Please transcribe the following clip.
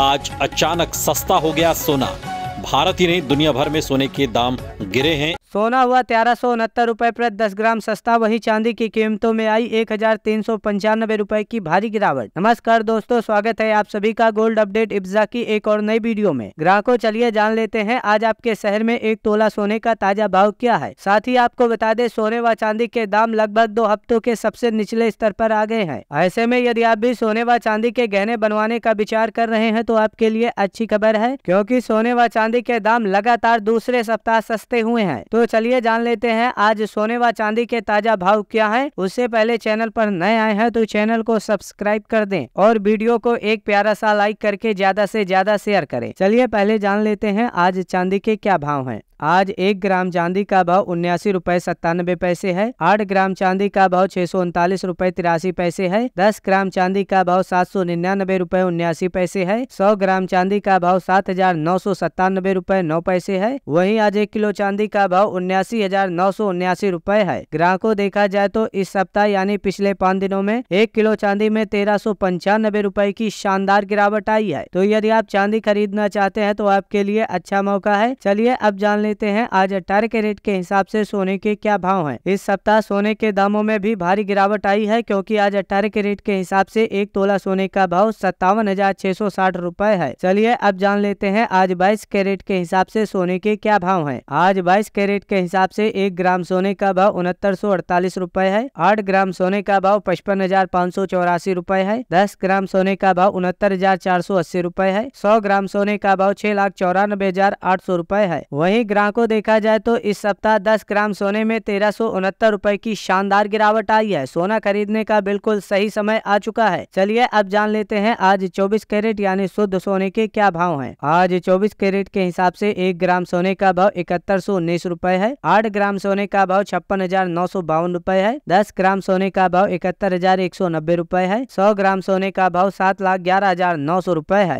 आज अचानक सस्ता हो गया सोना भारत ही नहीं दुनिया भर में सोने के दाम गिरे हैं सोना हुआ तेरह सौ उनहत्तर रुपये प्रति दस ग्राम सस्ता वही चांदी की कीमतों में आई एक हजार तीन सौ पंचानबे रुपए की भारी गिरावट नमस्कार दोस्तों स्वागत है आप सभी का गोल्ड अपडेट इब्जा की एक और नई वीडियो में ग्राहकों चलिए जान लेते हैं आज आपके शहर में एक तोला सोने का ताजा भाव क्या है साथ ही आपको बता दे सोने व चांदी के दाम लगभग दो हफ्तों के सबसे निचले स्तर पर आ गए हैं ऐसे में यदि आप भी सोने व चांदी के गहने बनवाने का विचार कर रहे हैं तो आपके लिए अच्छी खबर है क्योंकि सोने व चांदी के दाम लगातार दूसरे सप्ताह सस्ते हुए हैं तो चलिए जान लेते हैं आज सोने व चांदी के ताजा भाव क्या है उससे पहले चैनल पर नए आए हैं तो चैनल को सब्सक्राइब कर दें और वीडियो को एक प्यारा सा लाइक करके ज्यादा से ज्यादा शेयर करें चलिए पहले जान लेते हैं आज चांदी के क्या भाव है आज एक ग्राम चांदी का भाव उन्यासी रूपए सत्तानबे पैसे है आठ ग्राम चांदी का भाव छह सौ उनतालीस रूपए तिरासी पैसे है दस ग्राम चांदी का भाव सात सौ निन्यानबे रूपए उन्यासी पैसे है सौ ग्राम चांदी का भाव सात हजार नौ सौ सत्तानबे रूपए नौ पैसे है वहीं आज एक किलो चांदी का भाव उन्यासी हजार नौ सौ उन्यासी रूपए है ग्राहकों देखा जाए तो इस सप्ताह यानी पिछले पाँच दिनों में एक किलो चांदी में तेरह सौ पंचानबे रूपए की शानदार गिरावट आई है तो यदि आप चांदी खरीदना चाहते हैं तो आपके लिए अच्छा मौका है चलिए अब जान लेते हैं आज अट्ठारह रेट के हिसाब से सोने के क्या भाव हैं इस सप्ताह सोने के दामों में भी भारी गिरावट आई है क्योंकि आज अट्ठारह रेट के हिसाब से एक तोला सोने का भाव सत्तावन हजार छह सौ साठ रूपए है चलिए अब जान लेते हैं आज बाईस कैरेट के हिसाब से सोने के क्या भाव है आज बाईस कैरेट के हिसाब से एक ग्राम सोने का भाव उनहत्तर सौ अड़तालीस रूपए है आठ ग्राम सोने का भाव पचपन हजार पाँच सौ चौरासी रूपए है दस ग्राम सोने का भाव उनहत्तर हजार चार सौ अस्सी रूपए है सौ ग्राम सोने का भाव छह लाख चौरानबे हजार आठ सौ रूपए है वही ग्राहकों देखा जाए तो इस सप्ताह 10 ग्राम सोने में तेरह सौ रुपए की शानदार गिरावट आई है सोना खरीदने का बिल्कुल सही समय आ चुका है चलिए अब जान लेते हैं आज 24 कैरेट यानी शुद्ध सोने के क्या भाव हैं। आज 24 कैरेट के हिसाब से एक ग्राम सोने का भाव इकहत्तर सौ उन्नीस रूपए है आठ ग्राम सोने का भाव छप्पन हजार नौ सौ बावन रूपए है दस ग्राम सोने का भाव इकहत्तर हजार एक सौ नब्बे रूपए है सौ ग्राम सोने का भाव सात लाख ग्यारह हजार नौ सौ रूपए है